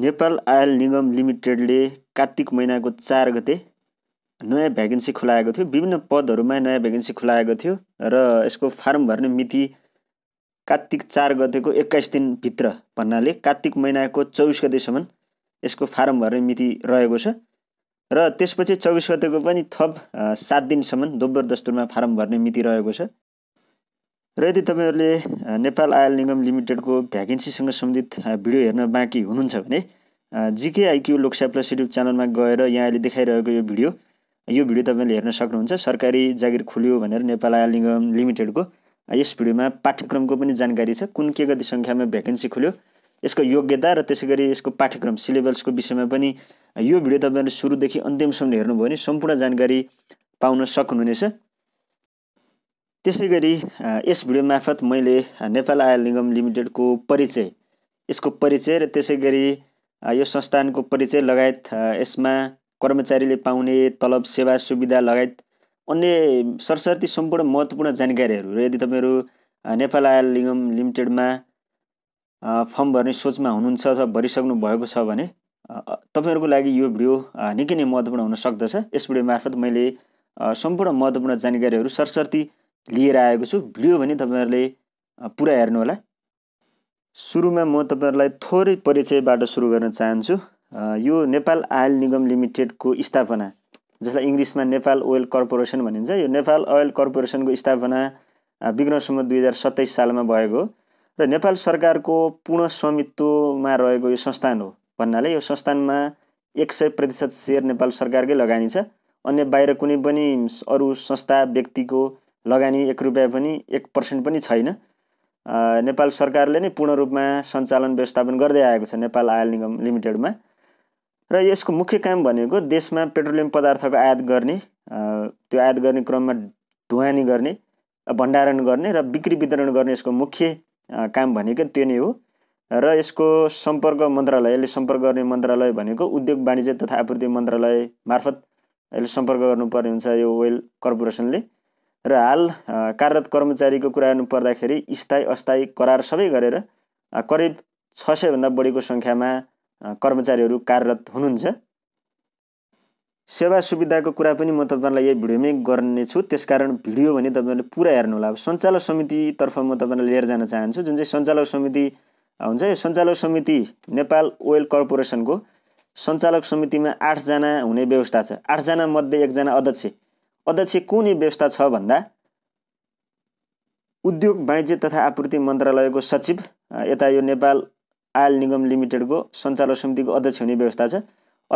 Nepal oil निगम लिमिटेडले कात्तिक महिनाको चार गते नयाँ भ्याकेन्सी खुलाएको थियो विभिन्न पदहरूमा नयाँ भ्याकेन्सी खुलाएको थियो र यसको फारम भर्ने मिति कात्तिक चार गतेको एक्काइस दिनभित्र भन्नाले कात्तिक महिनाको चौबिस गतेसम्म यसको फारम भर्ने मिति रहेको छ र त्यसपछि चौबिस गतेको पनि थप सात दिनसम्म दोब्बर दस्तुरमा फारम भर्ने मिति रहेको छ र यदि तपाईँहरूले नेपाल आयल निगम लिमिटेडको भ्याकेन्सीसँग सम्बन्धित भिडियो हेर्न बाँकी हुनुहुन्छ भने जिकेआइक्यू लोकसा प्लस युट्युब च्यानलमा गएर यहाँ अहिले देखाइरहेको यो भिडियो यो भिडियो तपाईँले हेर्न सक्नुहुन्छ सरकारी जागिर खुल्यो भनेर नेपाल आयल निगम लिमिटेडको यस भिडियोमा पाठ्यक्रमको पनि जानकारी छ कुन के कति सङ्ख्यामा भ्याकेन्सी खुल्यो यसको योग्यता र त्यसै गरी यसको पाठ्यक्रम सिलेबसको विषयमा पनि यो भिडियो तपाईँहरूले सुरुदेखि अन्तिमसम्म हेर्नुभयो भने सम्पूर्ण जानकारी पाउन सक्नुहुनेछ त्यसै गरी यस भिडियो मार्फत मैले नेपाल आयल निगम लिमिटेडको परिचय यसको परिचय र त्यसै गरी यो संस्थानको परिचय लगायत यसमा कर्मचारीले पाउने तलब सेवा सुविधा लगायत अन्य सरसर्ती सम्पूर्ण महत्त्वपूर्ण जानकारीहरू र यदि तपाईँहरू नेपाल आयल निगम लिमिटेडमा फर्म भर्ने सोचमा हुनुहुन्छ अथवा भरिसक्नु भएको छ भने तपाईँहरूको लागि यो भिडियो निकै नै महत्त्वपूर्ण हुन सक्दछ यस भिडियो मार्फत मैले सम्पूर्ण महत्त्वपूर्ण जानकारीहरू सरसर्ती लिएर आएको छु भिडियो भने तपाईँहरूले पुरा हेर्नुहोला सुरुमा म तपाईँहरूलाई थोरै परिचयबाट सुरु गर्न चाहन्छु यो नेपाल आयल निगम लिमिटेडको स्थापना जसलाई इङ्ग्लिसमा नेपाल ओइल कर्पोरेसन भनिन्छ यो नेपाल ओइल कर्पोरेसनको स्थापना विक्रमसम्म दुई हजार सत्ताइस सालमा भएको र नेपाल सरकारको पूर्ण स्वामित्वमा रहेको यो संस्थान हो भन्नाले यो संस्थानमा एक सय प्रतिशत सेयर नेपाल सरकारकै लगानी छ अन्य बाहिर कुनै पनि अरू संस्था व्यक्तिको लगानी एक रुपियाँ पनि एक पर्सेन्ट पनि छैन नेपाल सरकारले नै पूर्ण रूपमा सञ्चालन व्यवस्थापन गर्दै आएको छ नेपाल आयल निगम लिमिटेडमा र यसको मुख्य काम भनेको देशमा पेट्रोलियम पदार्थको आयात गर्ने त्यो आयात गर्ने क्रममा ढुवानी गर्ने भण्डारण गर्ने र बिक्री वितरण गर्ने यसको मुख्य काम भनेको त्यो नै हो र यसको सम्पर्क मन्त्रालयले सम्पर्क गर्ने मन्त्रालय भनेको उद्योग वाणिज्य तथा आपूर्ति मन्त्रालय मार्फत यसले सम्पर्क गर्नुपर्ने हुन्छ यो ओइल कर्पोरेसनले र हाल कार्यरत कर्मचारीको कुरा गर्नु पर्दाखेरि स्थायी अस्थायी करार सबै गरेर करिब छ सयभन्दा बढीको सङ्ख्यामा कर्मचारीहरू कार्यरत हुनुहुन्छ सेवा सुविधाको कुरा पनि म तपाईँलाई यही भिडियोमै गर्नेछु त्यसकारण भिडियो भने तपाईँहरूले पुरा हेर्नुहोला अब सञ्चालक समितितर्फ म तपाईँलाई लिएर जान चाहन्छु जुन चाहिँ सञ्चालक समिति हुन्छ यो सञ्चालक समिति नेपाल ओइल कर्पोरेसनको सञ्चालक समितिमा आठजना हुने व्यवस्था छ आठजना मध्ये एकजना अध्यक्ष अध्यक्ष कुन व्यवस्था छ भन्दा उद्योग वाणिज्य तथा आपूर्ति मन्त्रालयको सचिव यता यो नेपाल आयल निगम लिमिटेडको सञ्चालक समितिको अध्यक्ष हुने व्यवस्था छ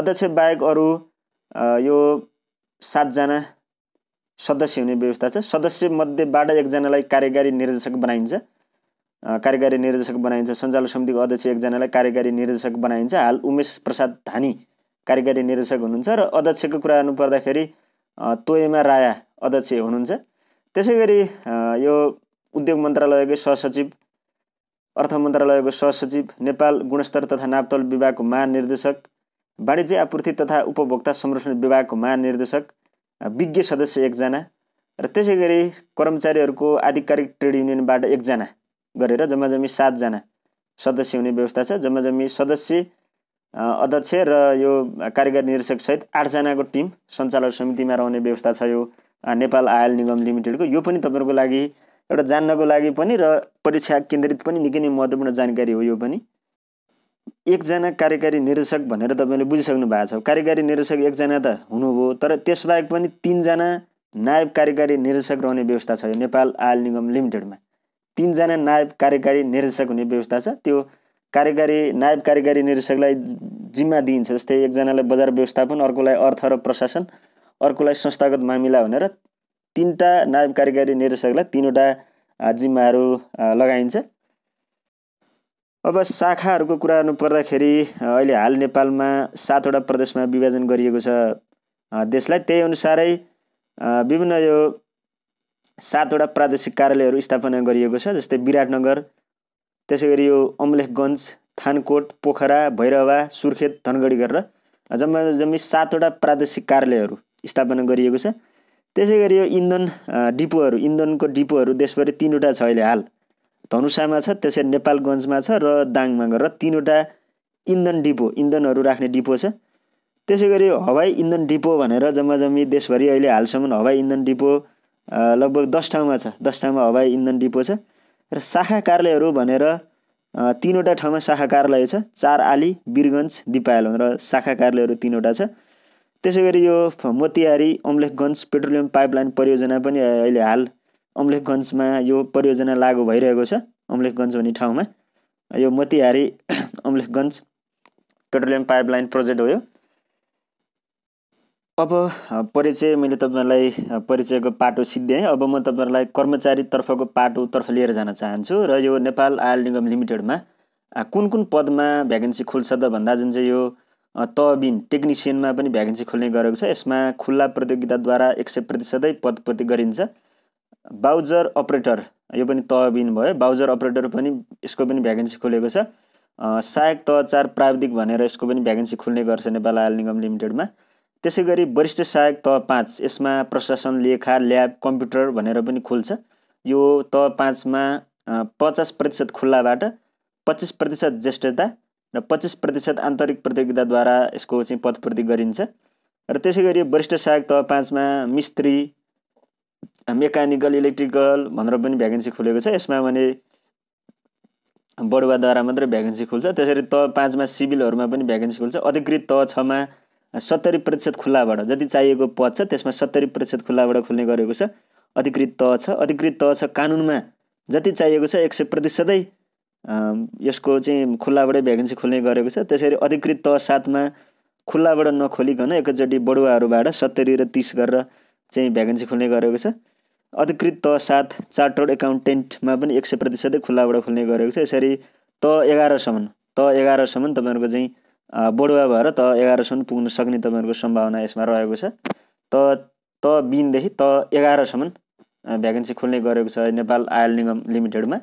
अध्यक्ष बाहेक अरू यो सातजना सदस्य हुने व्यवस्था छ सदस्य मध्येबाट एकजनालाई कार्यकारी निर्देशक बनाइन्छ कार्यकारी निर्देशक बनाइन्छ सञ्चालक समितिको अध्यक्ष एकजनालाई कार्यकारी निर्देशक बनाइन्छ हाल उमेश प्रसाद धानी कार्यकारी निर्देशक हुनुहुन्छ र अध्यक्षको कुरा गर्नु पर्दाखेरि तोयमा राया अध्यक्ष हुनुहुन्छ त्यसै गरी यो उद्योग मन्त्रालयकै सहसचिव अर्थ मन्त्रालयको सहसचिव नेपाल गुणस्तर तथा नापतोल विभागको महानिर्देशक वाणिज्य आपूर्ति तथा उपभोक्ता संरक्षण विभागको महानिर्देशक विज्ञ सदस्य एकजना र त्यसै गरी कर्मचारीहरूको आधिकारिक ट्रेड युनियनबाट एकजना गरेर जम्मा जम्मी सातजना सदस्य हुने व्यवस्था छ जम्मा जम्मी सदस्य अध्यक्ष र यो कार्यकारी सहित आठजनाको टिम सञ्चालक समितिमा रहने व्यवस्था छ यो नेपाल आयल निगम लिमिटेडको यो पनि तपाईँहरूको लागि एउटा जान्नको लागि पनि र परीक्षा केन्द्रित पनि निकै नै महत्त्वपूर्ण जानकारी हो यो पनि एकजना कार्यकारी निर्देशक भनेर तपाईँले बुझिसक्नु भएको छ कार्यकारी निर्देशक एकजना त हुनुभयो तर त्यसबाहेक पनि तिनजना नायब कार्यकारी निर्देशक रहने व्यवस्था छ यो नेपाल आयल निगम लिमिटेडमा तिनजना नायब कार्यकारी निर्देशक हुने व्यवस्था छ त्यो कार्यकारी नायब कार्यकारी निर्देशकलाई जिम्मा दिइन्छ जस्तै एकजनालाई बजार व्यवस्थापन अर्कोलाई अर्थ र प्रशासन अर्कोलाई संस्थागत मामिला भनेर तिनवटा नायब कार्यकारी निर्देशकलाई तिनवटा जिम्माहरू लगाइन्छ अब शाखाहरूको कुरा गर्नु पर्दाखेरि अहिले हाल नेपालमा सातवटा प्रदेशमा विभाजन गरिएको छ देशलाई त्यही अनुसारै विभिन्न यो सातवटा प्रादेशिक कार्यालयहरू स्थापना गरिएको छ जस्तै विराटनगर त्यसै गरी यो अम्लेखगञ्ज थानकोट पोखरा भैरवा सुर्खेत धनगढी गरेर जम्मा जम्मी सातवटा प्रादेशिक कार्यालयहरू स्थापना गरिएको छ त्यसै गरी यो इन्धन डिपोहरू इन्धनको डिपोहरू देशभरि तिनवटा छ अहिले हाल धनुषामा छ त्यसै नेपालगञ्जमा छ र दाङमा गरेर तिनवटा इन्धन डिपो इन्धनहरू राख्ने डिपो छ त्यसै गरी हवाई इन्धन डिपो भनेर जम्मा जम्मी देशभरि अहिले हालसम्म हवाई इन्धन डिपो लगभग दस ठाउँमा छ दस ठाउँमा हवाई इन्धन डिपो छ र शाखा कार्यालयहरू भनेर तिनवटा ठाउँमा शाखा कार्यालय छ चार आली बिरगन्ज दिपायल र शाखा कार्यालयहरू तिनवटा छ त्यसै गरी यो मोतिहारी अम्लेखगञ्ज पेट्रोलियम पाइपलाइन परियोजना पनि अहिले हाल अम्लेखगञ्जमा यो परियोजना लागु भइरहेको छ अम्लेखगञ्ज भन्ने ठाउँमा यो Motihari Amlekhganj petroleum pipeline project हो यो अब परिचय मैले तपाईँहरूलाई परिचयको पाटो सिद्धेँ अब म तपाईँहरूलाई कर्मचारीतर्फको पाटोतर्फ लिएर जान चाहन्छु र यो नेपाल आयल निगम लिमिटेडमा कुन कुन पदमा भ्याकेन्सी खुल्छ त भन्दा जुन चाहिँ यो तबिन टेक्निसियनमा पनि भ्याकेन्सी खोल्ने गरेको छ यसमा खुल्ला प्रतियोगिताद्वारा एक सय प्रतिशतै पदपूर्ति गरिन्छ बाउजर अपरेटर यो पनि तबिन भयो बाउजर अपरेटर पनि यसको पनि भ्याकेन्सी खोलेको छ सहायक तहचार प्राविधिक भनेर यसको पनि भ्याकेन्सी खुल्ने गर्छ नेपाल आयल निगम लिमिटेडमा त्यसै गरी वरिष्ठ सहायक तह पाँच यसमा प्रशासन लेखा ल्याब कम्प्युटर भनेर पनि खुल्छ यो तह पाँचमा पचास प्रतिशत खुल्लाबाट पच्चिस प्रतिशत ज्येष्ठता र पच्चिस प्रतिशत आन्तरिक प्रतियोगिताद्वारा यसको चाहिँ पदपूर्ति गरिन्छ र त्यसै गरी वरिष्ठ सहायक तह पाँचमा मिस्त्री मेकानिकल इलेक्ट्रिकल भनेर पनि भ्याकेन्सी खुलेको छ यसमा भने बडुवाद्वारा मात्रै भ्याकेन्सी खुल्छ त्यसरी तह पाँचमा सिभिलहरूमा पनि भ्याकेन्सी खुल्छ अधिकृत तह छमा सत्तरी प्रतिशत खुल्लाबाट जति चाहिएको पद छ त्यसमा सत्तरी प्रतिशत खुल्लाबाट खुल्ने गरेको छ अधिकृत तह छ अधिकृत तह छ कानुनमा जति चाहिएको छ एक सय प्रतिशतै यसको चाहिँ खुल्लाबाटै भ्याकेन्सी खुल्ने गरेको छ त्यसरी अधिकृत तह साथमा खुल्लाबाट नखोलिकन एकैचोटि बडुवाहरूबाट सत्तरी र तिस गरेर चाहिँ भ्याकेन्सी खुल्ने गरेको छ अधिकृत तह साथ चार्टर्ड एकाउन्टेन्टमा पनि एक सय प्रतिशतै खुल्लाबाट खुल्ने गरेको छ यसरी त एघारसम्म त एघारसम्म तपाईँहरूको चाहिँ बडुवा भएर त एघारसम्म पुग्न सक्ने तपाईँहरूको सम्भावना यसमा रहेको छ त त बिनदेखि त एघारसम्म भ्याकेन्सी खोल्ने गरेको छ नेपाल आयल निगम लिमिटेडमा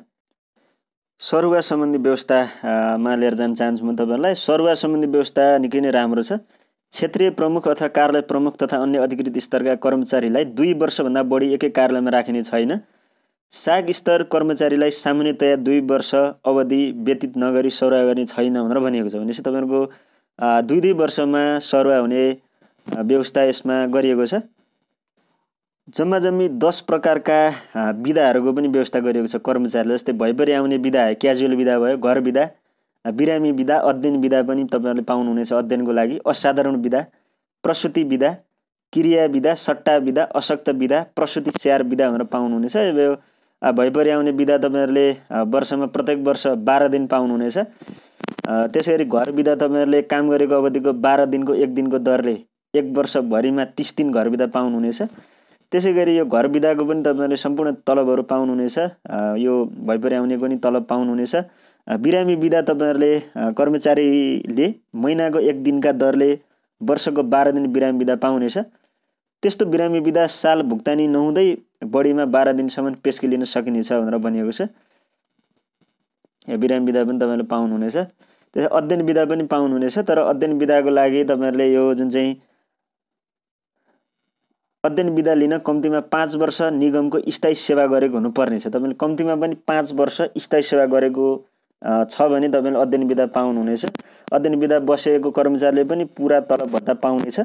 सरुवा सम्बन्धी व्यवस्थामा लिएर जान चाहन्छु म तपाईँहरूलाई सरुवा सम्बन्धी व्यवस्था निकै नै राम्रो छ क्षेत्रीय प्रमुख अथवा कार्यालय प्रमुख तथा अन्य अधिकृत स्तरका कर्मचारीलाई दुई वर्षभन्दा बढी एकै कार्यालयमा राखिने छैन साग स्तर कर्मचारीलाई सामान्यतया दुई वर्ष अवधि व्यतीत नगरी सरुवा गर्ने छैन भनेर भनिएको छ भनेपछि तपाईँहरूको दुई दुई वर्षमा सरुवा हुने व्यवस्था यसमा गरिएको छ जम्मा जम्मी दस प्रकारका विधाहरूको पनि व्यवस्था गरिएको छ कर्मचारीलाई जस्तै भइपरि आउने विधा क्याजुअल विधा भयो घर विधा बिरामी विधा अध्ययन विधा पनि तपाईँहरूले पाउनुहुनेछ अध्ययनको लागि असाधारण विधा प्रसुति विधा क्रिया विधा सट्टा विधा अशक्त विधा प्रसुति स्याहार विधा भनेर पाउनुहुनेछ यो भइपरि आउने बिदा तपाईँहरूले वर्षमा प्रत्येक वर्ष बाह्र दिन पाउनुहुनेछ त्यसै गरी घर बिदा तपाईँहरूले काम गरेको अवधिको बाह्र दिनको एक दिनको दरले एक वर्षभरिमा तिस दिन घर बिदा पाउनुहुनेछ त्यसै गरी यो घर बिदाको पनि तपाईँहरूले सम्पूर्ण तलबहरू पाउनुहुनेछ यो भइपरि आउनेको पनि तलब पाउनुहुनेछ बिरामी बिदा तपाईँहरूले कर्मचारीले महिनाको एक दिनका दरले वर्षको बाह्र दिन बिरामी बिदा पाउनेछ त्यस्तो बिरामी बिदा साल भुक्तानी नहुँदै बढीमा बाह्र दिनसम्म पेस्की लिन सकिनेछ भनेर भनिएको छ यो बिराम विधा पनि तपाईँहरूले पाउनुहुनेछ त्यसै अध्ययन विधा पनि पाउनुहुनेछ तर अध्ययन विधाको लागि तपाईँहरूले यो जुन चाहिँ अध्ययन विधा लिन कम्तीमा पाँच वर्ष निगमको स्थायी सेवा गरेको हुनुपर्नेछ तपाईँले कम्तीमा पनि पाँच वर्ष स्थायी सेवा गरेको छ भने तपाईँले अध्ययन विधा पाउनुहुनेछ अध्ययन विधा बसेको कर्मचारीले पनि पुरा तलब भत्ता पाउनेछ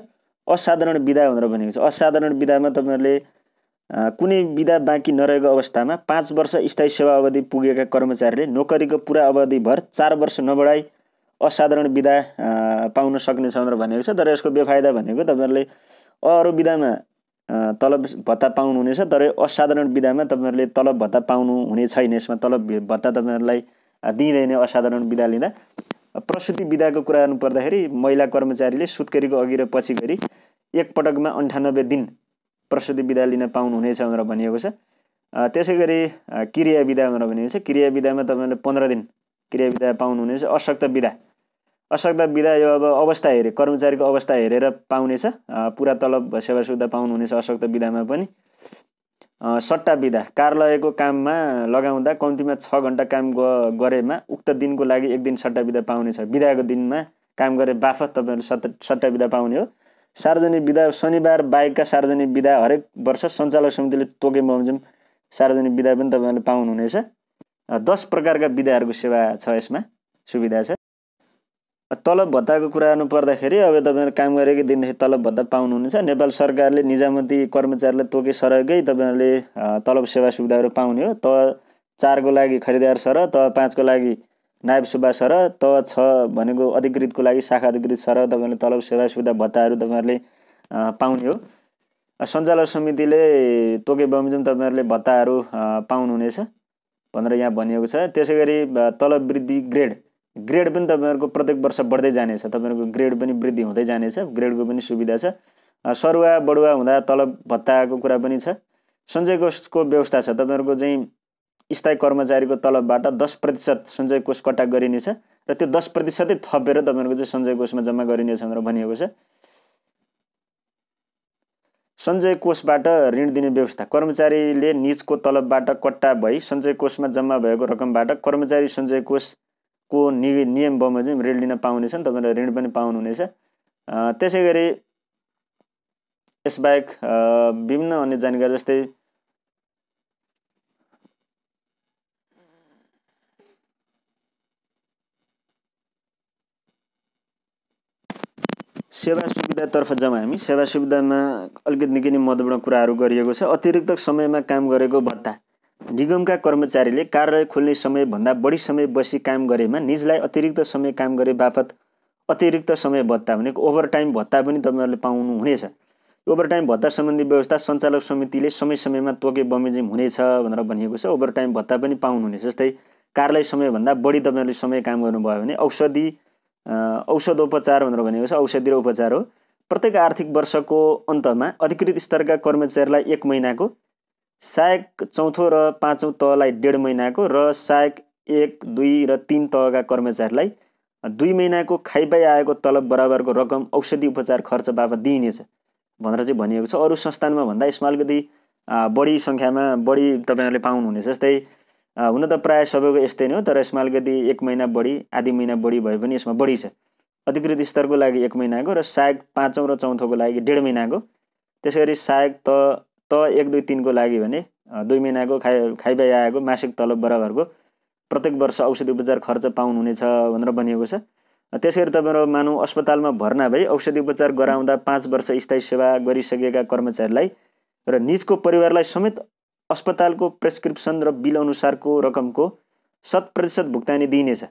असाधारण विधा भनेर भनेको छ असाधारण विधामा तपाईँहरूले कुनै विधा बाँकी नरहेको अवस्थामा पाँच वर्ष स्थायी सेवा अवधि पुगेका कर्मचारीले नोकरीको पुरा अवधिभर चार वर्ष नबढाई असाधारण विधा पाउन सक्नेछ भनेर भनेको छ तर यसको बेफाइदा भनेको तपाईँहरूले अरू विधामा तलब भत्ता पाउनुहुनेछ तर असाधारण विधामा तपाईँहरूले तलब भत्ता पाउनु हुने छैन यसमा तलब भत्ता तपाईँहरूलाई दिँदैन असाधारण विधा लिँदा प्रसुति विधाको कुरा गर्नुपर्दाखेरि महिला कर्मचारीले सुत्केरीको अघि र पछि गरी एकपटकमा अन्ठानब्बे दिन प्रसुति विधा लिन पाउनुहुनेछ भनेर भनिएको छ त्यसै गरी क्रिया विदा भनेर भनिएको छ क्रिया विदामा तपाईँले पन्ध्र दिन क्रिया विदा पाउनुहुनेछ अशक्त विधा अशक्त विधा यो अब अवस्था हेरे कर्मचारीको अवस्था हेरेर पाउनेछ पुरा तलब सेवा सुविधा पाउनुहुनेछ अशक्त विधामा पनि सट्टा विधा कार्यालयको काममा लगाउँदा कम्तीमा छ घन्टा काम गरेमा उक्त दिनको लागि एक दिन सट्टा विधा पाउनेछ विधाको दिनमा काम गरे बाफत तपाईँहरू सट्टा सट्टा विधा पाउने हो सार्वजनिक विधा शनिबार बाहेकका सार्वजनिक विधा हरेक वर्ष सञ्चालक समितिले तोके बमोजिम सार्वजनिक विधा पनि तपाईँहरूले पाउनुहुनेछ दस प्रकारका विधाहरूको सेवा छ यसमा सुविधा छ तलब भत्ताको कुरा गर्नु पर्दाखेरि अब तपाईँहरू काम गरेकै दिनदेखि तलब भत्ता पाउनुहुनेछ नेपाल सरकारले निजामती कर्मचारीलाई तोके सरकै तपाईँहरूले तलब सेवा सुविधाहरू पाउने हो त चारको लागि खरिदार सर त पाँचको लागि नायब सुब्बा सर त छ भनेको अधिकृतको लागि शाखा अधिकृत सर तपाईँहरूले तलब सेवा सुविधा भत्ताहरू तपाईँहरूले पाउने हो सञ्चालक समितिले तोके बमोजिम तपाईँहरूले भत्ताहरू पाउनुहुनेछ भनेर यहाँ भनिएको छ त्यसै गरी तलब वृद्धि ग्रेड ग्रेड पनि तपाईँहरूको प्रत्येक वर्ष बढ्दै जानेछ तपाईँहरूको ग्रेड पनि वृद्धि हुँदै जानेछ ग्रेडको पनि सुविधा छ सरुवा बडुवा हुँदा तलब भत्ताको कुरा पनि छ सञ्चय कोषको व्यवस्था छ तपाईँहरूको चाहिँ स्थायी कर्मचारीको तलबबाट दस प्रतिशत सञ्चय कोष कटा गरिनेछ र त्यो दस प्रतिशतै थपेर तपाईँहरूको चाहिँ सञ्चय कोषमा जम्मा गरिनेछ भनेर भनिएको छ सञ्चय कोषबाट ऋण दिने व्यवस्था कर्मचारीले निजको तलबबाट कट्टा भई सञ्चय कोषमा जम्मा भएको रकमबाट कर्मचारी सञ्चय कोषको नि नियम बमोजिम ऋण लिन पाउनेछन् तपाईँहरूले ऋण पनि पाउनुहुनेछ त्यसै गरी यसबाहेक विभिन्न अन्य जानकारी जस्तै सेवा सुविधातर्फ जाउँ हामी सेवा सुविधामा अलिकति निकै नै महत्त्वपूर्ण कुराहरू गरिएको छ अतिरिक्त समयमा काम गरेको भत्ता निगमका कर्मचारीले कार्यालय खोल्ने समयभन्दा बढी समय बसी काम गरेमा निजलाई अतिरिक्त समय काम गरे बापत अतिरिक्त समय भत्ता भनेको ओभरटाइम भत्ता पनि तपाईँहरूले पाउनुहुनेछ ओभरटाइम भत्ता सम्बन्धी व्यवस्था सञ्चालक समितिले समय समयमा तोके बमेजिम हुनेछ भनेर भनिएको छ ओभरटाइम भत्ता पनि पाउनुहुनेछ जस्तै कार्यालय समयभन्दा बढी तपाईँहरूले समय काम गर्नुभयो भने औषधि औषधोपचार भनेर भनेको छ औषधि र उपचार हो प्रत्येक आर्थिक वर्षको अन्तमा अधिकृत स्तरका कर्मचारीलाई एक महिनाको सहायक चौथो र पाँचौँ तहलाई डेढ महिनाको र सहायक एक दुई र तिन तहका कर्मचारीलाई दुई महिनाको खाइपाइ आएको तलब बराबरको रकम औषधि उपचार खर्च बापत दिइनेछ भनेर चाहिँ भनिएको छ अरू संस्थानमा भन्दा यसमा अलिकति बढी सङ्ख्यामा बढी तपाईँहरूले पाउनुहुनेछ जस्तै हुन त प्रायः सबैको यस्तै नै हो तर यसमा अलिकति एक महिना बढी आधी महिना बढी भए पनि यसमा बढी छ अधिकृत स्तरको लागि एक महिनाको र सायद पाँचौँ र चौथोको लागि डेढ महिनाको त्यसै गरी सायद त त एक दुई तिनको लागि भने दुई महिनाको खाइ खाइबाइ आएको मासिक तलब बराबरको प्रत्येक वर्ष औषधि उपचार खर्च पाउनुहुनेछ भनेर भनिएको छ त्यसै गरी तपाईँहरू मानौँ अस्पतालमा भर्ना भई औषधि उपचार गराउँदा पाँच वर्ष स्थायी सेवा गरिसकेका कर्मचारीलाई र निजको परिवारलाई समेत अस्पतालको प्रेसक्रिप्सन र बिल अनुसारको रकमको शत प्रतिशत भुक्तानी दिइनेछ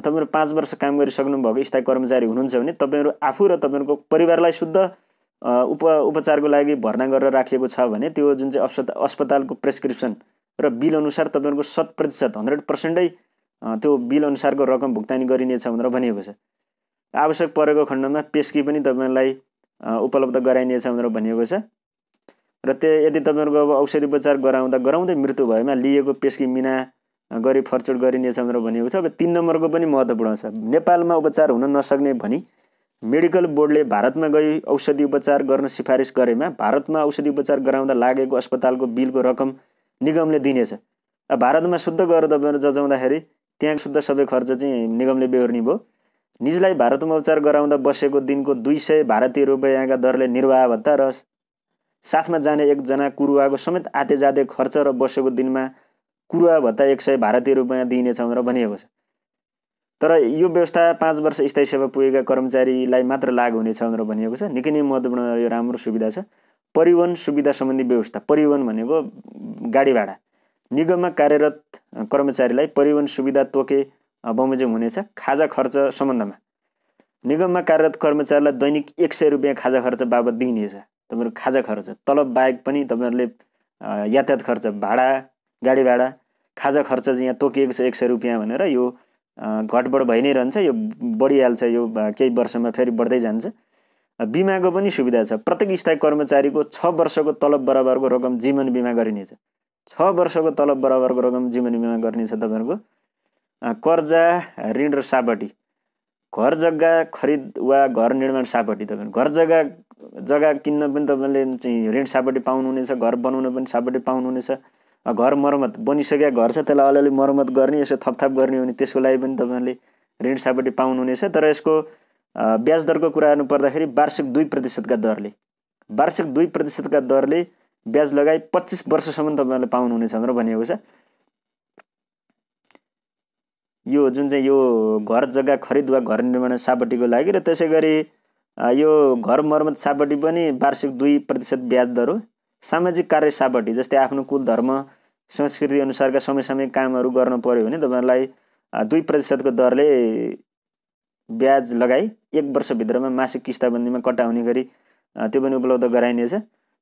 तपाईँहरू पाँच वर्ष काम गरिसक्नु भएको स्थायी कर्मचारी हुनुहुन्छ भने तपाईँहरू आफू र तपाईँहरूको परिवारलाई शुद्ध उप उपचारको लागि भर्ना गरेर राखिएको छ भने त्यो जुन चाहिँ अस्पताल अस्पतालको प्रेसक्रिप्सन र बिल अनुसार तपाईँहरूको शत प्रतिशत हन्ड्रेड पर्सेन्टै त्यो बिल अनुसारको रकम भुक्तानी गरिनेछ भनेर भनिएको छ आवश्यक परेको खण्डमा पेस्की पनि तपाईँलाई उपलब्ध गराइनेछ भनेर भनिएको छ र त्यो यदि तपाईँहरूको अब औषधि उपचार गराउँदा गराउँदै मृत्यु भएमा लिएको पेस्की मिना गरी फर्चुट गरिनेछ भनेर भनिएको छ अब तिन नम्बरको पनि महत्त्वपूर्ण छ नेपालमा उपचार हुन नसक्ने भनी मेडिकल बोर्डले भारतमा गई औषधि उपचार गर्न सिफारिस गरेमा भारतमा औषधि उपचार गराउँदा लागेको अस्पतालको बिलको रकम निगमले दिनेछ भारतमा शुद्ध गएर तपाईँहरू जजाउँदाखेरि त्यहाँ शुद्ध सबै खर्च चाहिँ निगमले बेहोर्ने भयो निजलाई भारतमा उपचार गराउँदा बसेको दिनको दुई सय भारतीय रुपियाँका दरले निर्वाह भत्ता र साथमा जाने एकजना कुरुवाको समेत आते जाते खर्च र बसेको दिनमा कुरुवा भत्ता एक सय भारतीय रुपियाँ दिइनेछ भनेर भनिएको छ तर यो व्यवस्था पाँच वर्ष स्थायी सेवा पुगेका कर्मचारीलाई मात्र लागु हुनेछ भनेर भनिएको छ निकै नै महत्त्वपूर्ण यो राम्रो सुविधा छ परिवहन सुविधा सम्बन्धी व्यवस्था परिवहन भनेको गाडी भाडा निगममा कार्यरत कर्मचारीलाई परिवहन सुविधा तोके बमोजिम हुनेछ खाजा खर्च सम्बन्धमा निगममा कार्यरत कर्मचारीलाई दैनिक एक सय रुपियाँ खाजा खर्च बाबत दिइनेछ तपाईँहरू खाजा खर्च तलब बाहेक पनि तपाईँहरूले यातायात खर्च भाडा गाडी भाडा खाजा खर्च चाहिँ यहाँ तोकिएको छ एक सय रुपियाँ भनेर यो घटबड भइ नै रहन्छ यो बढिहाल्छ यो केही वर्षमा फेरि बढ्दै जान्छ बिमाको पनि सुविधा छ प्रत्येक स्थायी कर्मचारीको छ वर्षको तलब बराबरको रकम जीवन बिमा गरिनेछ छ वर्षको तलब बराबरको रकम जीवन बिमा गरिनेछ तपाईँहरूको कर्जा ऋण र सापट्टि घर जग्गा खरिद वा घर निर्माण सापट्टि तपाईँहरू घर जग्गा जग्गा किन्न पनि तपाईँले चाहिँ रेन्ट सापट्टि पाउनुहुनेछ घर बनाउन पनि सापट्टि पाउनुहुनेछ घर मर्मत बनिसकेका घर छ त्यसलाई अलिअलि मर्मत गर्ने यसो थपथाप गर्ने हो भने त्यसको लागि पनि तपाईँहरूले ऋण सापट्टि पाउनुहुनेछ तर यसको ब्याज दरको कुरा गर्नु पर्दाखेरि वार्षिक दुई प्रतिशतका दरले वार्षिक दुई प्रतिशतका दरले ब्याज लगाई पच्चिस वर्षसम्म तपाईँहरूले पाउनुहुनेछ भनेर भनिएको छ यो जुन चाहिँ यो घर जग्गा खरिद वा घर निर्माण सापट्टिको लागि र त्यसै गरी यो घर मर्मत सापट्टि पनि वार्षिक दुई प्रतिशत ब्याज दर हो सामाजिक कार्य सापट्टि जस्तै आफ्नो कुल धर्म संस्कृति अनुसारका समय समय कामहरू गर्न पऱ्यो भने तपाईँहरूलाई दुई प्रतिशतको दरले ब्याज लगाई एक वर्षभित्रमा मासिक किस्ताबन्दीमा कटाउने गरी त्यो पनि उपलब्ध गराइनेछ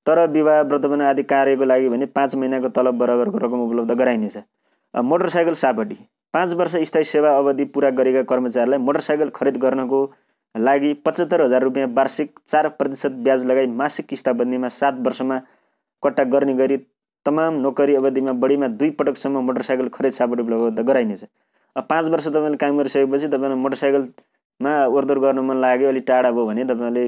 तर विवाह व्रतपन आदि कार्यको लागि भने पाँच महिनाको तलब बराबरको रकम उपलब्ध गराइनेछ मोटरसाइकल सापट्टि पाँच वर्ष स्थायी सेवा अवधि पुरा गरेका कर्मचारीलाई मोटरसाइकल खरिद गर्नको लागि पचहत्तर हजार रुपियाँ वार्षिक चार प्रतिशत ब्याज लगाई मासिक किस्ताबन्दीमा सात वर्षमा कट्टा गर्ने गरी तमाम नोकरी अवधिमा बढीमा दुई पटकसम्म मोटरसाइकल खरिद सापट उपलब्ध गराइनेछ पाँच वर्ष तपाईँले काम गरिसकेपछि तपाईँलाई मोटरसाइकलमा ओरदोर गर्न मन लाग्यो अलिक टाढा भयो भने तपाईँले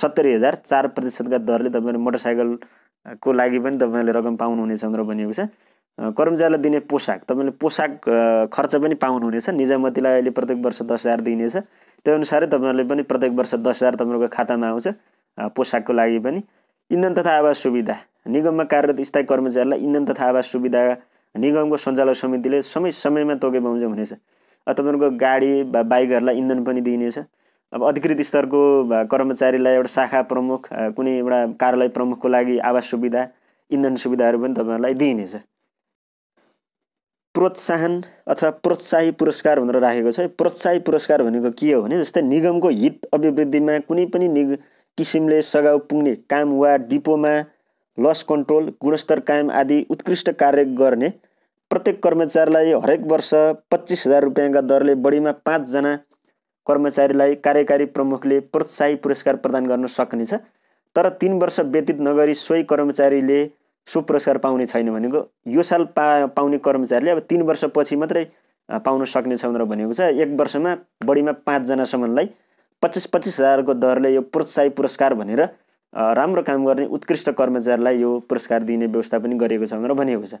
सत्तरी हजार चार प्रतिशतका दरले तपाईँले मोटरसाइकलको लागि पनि तपाईँले रकम पाउनुहुनेछ भनेर भनिएको छ कर्मचारीलाई दिने पोसाक तपाईँले पोसाक खर्च पनि पाउनुहुनेछ निजामतीलाई अहिले प्रत्येक वर्ष दस हजार दिइनेछ त्यही अनुसारै तपाईँहरूले पनि प्रत्येक वर्ष दस हजार तपाईँहरूको खातामा आउँछ पोसाकको लागि पनि इन्धन तथा आवास सुविधा निगममा कार्यरत स्थायी कर्मचारीलाई इन्धन तथा आवास सुविधा निगमको सञ्चालक समितिले समय समयमा तोके पाउँछ हुनेछ तपाईँहरूको गाडी वा बाइकहरूलाई इन्धन पनि दिइनेछ अब अधिकृत स्तरको कर्मचारीलाई एउटा शाखा प्रमुख कुनै एउटा कार्यालय प्रमुखको लागि आवास सुविधा इन्धन सुविधाहरू पनि तपाईँहरूलाई दिइनेछ प्रोत्साहन अथवा प्रोत्साही पुरस्कार भनेर राखेको छ प्रोत्साही पुरस्कार भनेको के हो भने जस्तै निगमको हित अभिवृद्धिमा कुनै पनि निग किसिमले सघाउ पुग्ने काम वा डिपोमा लस कन्ट्रोल गुणस्तर कायम आदि उत्कृष्ट कार्य गर्ने प्रत्येक कर्मचारीलाई हरेक वर्ष पच्चिस हजार रुपियाँका दरले बढीमा पाँचजना कर्मचारीलाई कार्यकारी प्रमुखले प्रोत्साही पुरस्कार प्रदान गर्न सक्नेछ तर तिन वर्ष व्यतीत नगरी सोही कर्मचारीले सो पुरस्कार पाउने छैन भनेको यो साल पा पाउने कर्मचारीले अब तिन वर्षपछि मात्रै पाउन सक्नेछ भनेर भनेको छ एक वर्षमा बढीमा पाँचजनासम्मलाई पच्चिस पच्चिस हजारको दरले यो प्रोत्साहित पुरस्कार भनेर राम्रो काम गर्ने उत्कृष्ट कर्मचारीलाई यो पुरस्कार दिने व्यवस्था पनि गरिएको छ भनेर भनिएको छ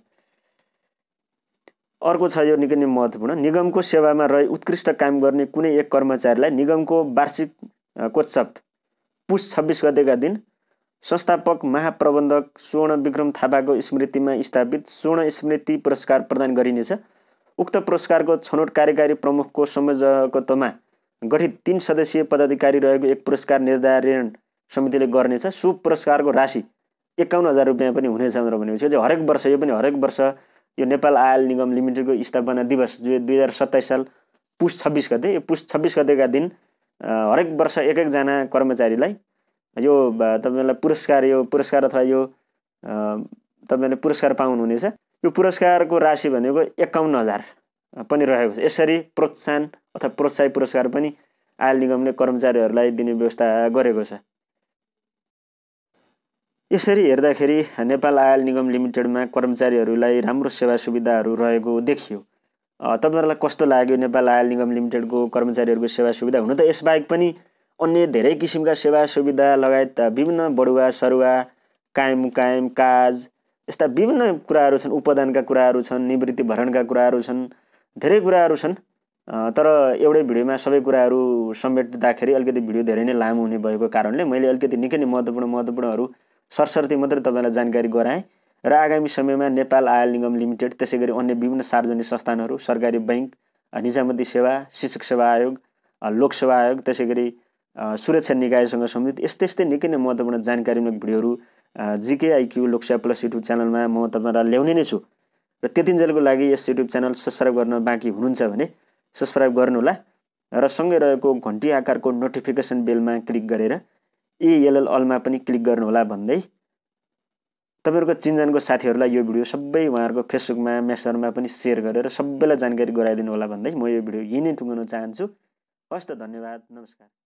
अर्को छ यो निकै नै महत्त्वपूर्ण निगमको सेवामा रहे उत्कृष्ट काम गर्ने कुनै एक कर्मचारीलाई निगमको वार्षिक कोत्सव पुस छब्बिस गतेका दिन संस्थापक महाप्रबन्धक स्वर्ण विक्रम थापाको स्मृतिमा स्थापित स्वर्ण स्मृति पुरस्कार प्रदान गरिनेछ उक्त पुरस्कारको छनौट कार्यकारी प्रमुखको संयोजकत्वमा गठित तिन सदस्यीय पदाधिकारी रहेको एक पुरस्कार निर्धारण समितिले गर्नेछ सु पुरस्कारको राशि एकाउन्न हजार रुपियाँ पनि हुनेछ भनेर भनेपछि चाहिँ हरेक वर्ष यो पनि हरेक वर्ष यो नेपाल आयल निगम लिमिटेडको स्थापना दिवस जो दुई हजार सत्ताइस साल पुस छब्बिस गते यो पुस छब्बिस गतेका दिन हरेक वर्ष एक एकजना कर्मचारीलाई यो तपाईँलाई पुरस्कार यो पुरस्कार अथवा यो तपाईँले पुरस्कार पाउनुहुनेछ यो पुरस्कारको राशि भनेको एकाउन्न हजार पनि रहेको छ यसरी प्रोत्साहन अथवा प्रोत्साहित पुरस्कार पनि आयल निगमले कर्मचारीहरूलाई दिने व्यवस्था गरेको छ यसरी हेर्दाखेरि नेपाल आयल निगम लिमिटेडमा कर्मचारीहरूलाई राम्रो सेवा सुविधाहरू रहेको देखियो तपाईँहरूलाई कस्तो लाग्यो नेपाल आयल निगम लिमिटेडको कर्मचारीहरूको सेवा सुविधा हुन त यसबाहेक पनि अन्य धेरै किसिमका सेवा सुविधा लगायत विभिन्न बडुवा सरुवा कायम कायम काज यस्ता विभिन्न कुराहरू छन् उपदानका कुराहरू छन् निवृत्ति भरणका कुराहरू छन् धेरै कुराहरू छन् तर एउटै भिडियोमा सबै कुराहरू समेट्दाखेरि अलिकति भिडियो धेरै नै लामो हुने भएको कारणले मैले अलिकति निकै नै महत्त्वपूर्ण महत्त्वपूर्णहरू सरसर्ती मात्रै तपाईँलाई जानकारी गराएँ र आगामी समयमा नेपाल आयल निगम लिमिटेड त्यसै गरी अन्य विभिन्न सार्वजनिक संस्थानहरू सरकारी बैङ्क निजामती सेवा शिक्षक सेवा आयोग लोकसेवा आयोग त्यसै गरी सुरक्षा निकायसँग सम्बन्धित यस्तै यस्तै निकै नै महत्त्वपूर्ण जानकारीमूलक भिडियोहरू जिकेआइक्यू लोकसेवा प्लस युट्युब च्यानलमा म तपाईँलाई ल्याउने नै छु र त्यतिन्जेलको लागि यस युट्युब च्यानल सब्सक्राइब गर्न बाँकी हुनुहुन्छ भने सब्सक्राइब गर्नुहोला र सँगै रहेको घन्टी आकारको नोटिफिकेसन बेलमा क्लिक गरेर एएलएल अलमा पनि क्लिक गर्नुहोला भन्दै तपाईँहरूको चिनजानको साथीहरूलाई यो भिडियो सबै उहाँहरूको फेसबुकमा मेसेजमा पनि सेयर गरेर सबैलाई जानकारी गराइदिनु होला भन्दै म यो भिडियो यहीँ नै टुङ्गाउन चाहन्छु हस् त धन्यवाद नमस्कार